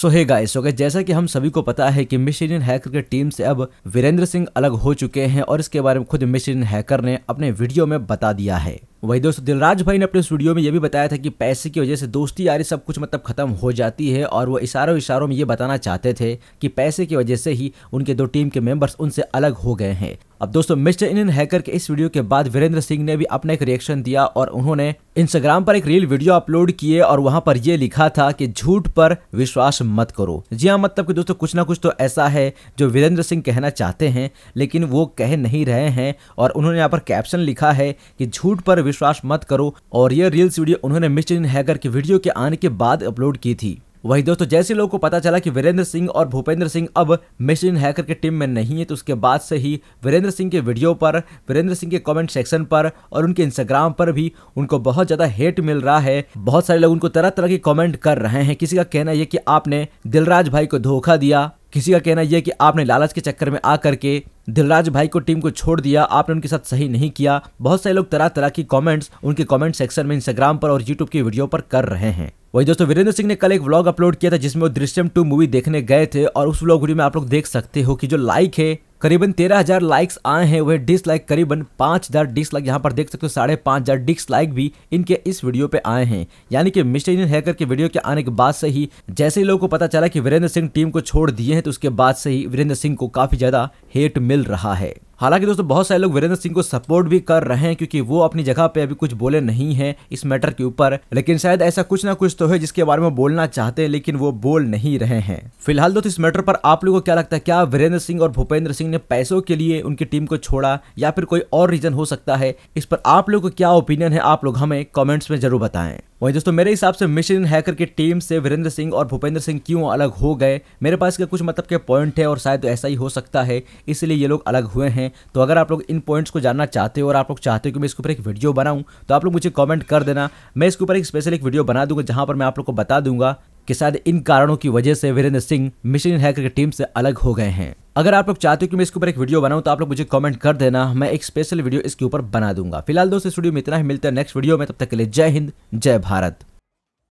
so guys okay जैसा कि हम सभी को पता है कि मिस इंडियन हैकर के टीम से अब वीरेंद्र सिंह अलग हो चुके हैं और इसके बारे में खुद मिस इंडियन हैकर ने अपने वीडियो में बता दिया है वही दोस्तों दिलराज भाई ने अपने स्टूडियो में यह भी बताया था कि पैसे की वजह से दोस्ती यारी सब कुछ मतलब खत्म हो जाती है और वो इशारों इशारों में ये बताना चाहते थे कि पैसे की वजह से ही उनके दो टीम के मेंबर्स उनसे अलग हो गए हैं अब दोस्तों मिस्टर इंडियन हैकर के इस वीडियो के बाद वीरेंद्र सिंह ने भी अपना एक रिएक्शन दिया और उन्होंने इंस्टाग्राम पर एक रील वीडियो अपलोड किए और वहां पर यह लिखा था कि झूठ पर विश्वास मत करो जी हाँ मतलब कि दोस्तों कुछ ना कुछ तो ऐसा है जो वीरेंद्र सिंह कहना चाहते हैं लेकिन वो कह नहीं रहे हैं और उन्होंने यहाँ पर कैप्शन लिखा है कि झूठ पर विश्वास मत करो और यह रील्स वीडियो उन्होंने मिस्टर इंडियन हैकर की वीडियो के आने के बाद अपलोड की थी वही दोस्तों जैसे लोगों को पता चला कि वीरेंद्र सिंह और भूपेंद्र सिंह अब मिशन हैकर के टीम में नहीं है तो उसके बाद से ही वीरेंद्र सिंह के वीडियो पर वीरेंद्र सिंह के कमेंट सेक्शन पर और उनके इंस्टाग्राम पर भी उनको बहुत ज़्यादा हेट मिल रहा है बहुत सारे लोग उनको तरह तरह के कॉमेंट कर रहे हैं किसी का कहना यह कि आपने दिलराज भाई को धोखा दिया किसी का कहना यह कि आपने लालच के चक्कर में आकर के दिलराज भाई को टीम को छोड़ दिया आपने उनके साथ सही नहीं किया बहुत सारे लोग तरह तरह की कमेंट्स उनके कमेंट सेक्शन में इंस्टाग्राम पर और यूट्यूब की वीडियो पर कर रहे हैं वही दोस्तों वीरेंद्र सिंह ने कल एक व्लॉग अपलोड किया था जिसमें वो दृश्यम टू मूवी देखने गए थे और उस व्लॉग वीडियो में आप लोग देख सकते हो कि जो लाइक है करीबन तेरह हजार लाइक्स आए हैं वह डिसलाइक करीबन पांच हजार डिसलाइक यहाँ पर देख सकते हो साढ़े पांच हजार डिसलाइक भी इनके इस वीडियो पे आए हैं यानी कि मिस्टर इंडियन हैकर के वीडियो के आने के बाद से ही जैसे ही लोगों को पता चला कि वीरेंद्र सिंह टीम को छोड़ दिए हैं तो उसके बाद से ही वीरेंद्र सिंह को काफी ज्यादा हेट मिल रहा है हालांकि दोस्तों बहुत सारे लोग वीरेंद्र सिंह को सपोर्ट भी कर रहे हैं क्योंकि वो अपनी जगह पे अभी कुछ बोले नहीं है इस मैटर के ऊपर लेकिन शायद ऐसा कुछ ना कुछ तो है जिसके बारे में बोलना चाहते हैं लेकिन वो बोल नहीं रहे हैं फिलहाल दोस्तों इस मैटर पर आप लोगों को क्या लगता है क्या वीरेंद्र सिंह और भूपेंद्र सिंह ने पैसों के लिए उनकी टीम को छोड़ा या फिर कोई और रीजन हो सकता है इस पर आप लोग को क्या ओपिनियन है आप लोग हमें कॉमेंट्स में जरूर बताएं वही दोस्तों मेरे हिसाब से मिशन हैकर की टीम से वीरेंद्र सिंह और भूपेंद्र सिंह क्यों अलग हो गए मेरे पास के कुछ मतलब के पॉइंट है और शायद ऐसा ही हो सकता है इसलिए ये लोग अलग हुए हैं तो अगर आप लोग इन पॉइंट्स को जानना चाहते हो और आप लोग चाहते हो कि मैं इसके ऊपर एक वीडियो बनाऊँ तो आप लोग मुझे कॉमेंट कर देना मैं इसके ऊपर एक स्पेशल एक वीडियो बना दूंगा जहाँ पर मैं आप लोग को बता दूंगा कि शायद इन कारणों की वजह से वीरेंद्र सिंह मिशन हैकर की टीम से अलग हो गए हैं अगर आप लोग चाहते हो कि मैं इसके ऊपर एक वीडियो बनाऊं तो आप लोग मुझे कमेंट कर देना मैं एक स्पेशल वीडियो इसके ऊपर बना दूंगा फिलहाल दोस्तों स्टूडियो में इतना ही मिलता है नेक्स्ट वीडियो में तब तक के लिए जय हिंद जय भारत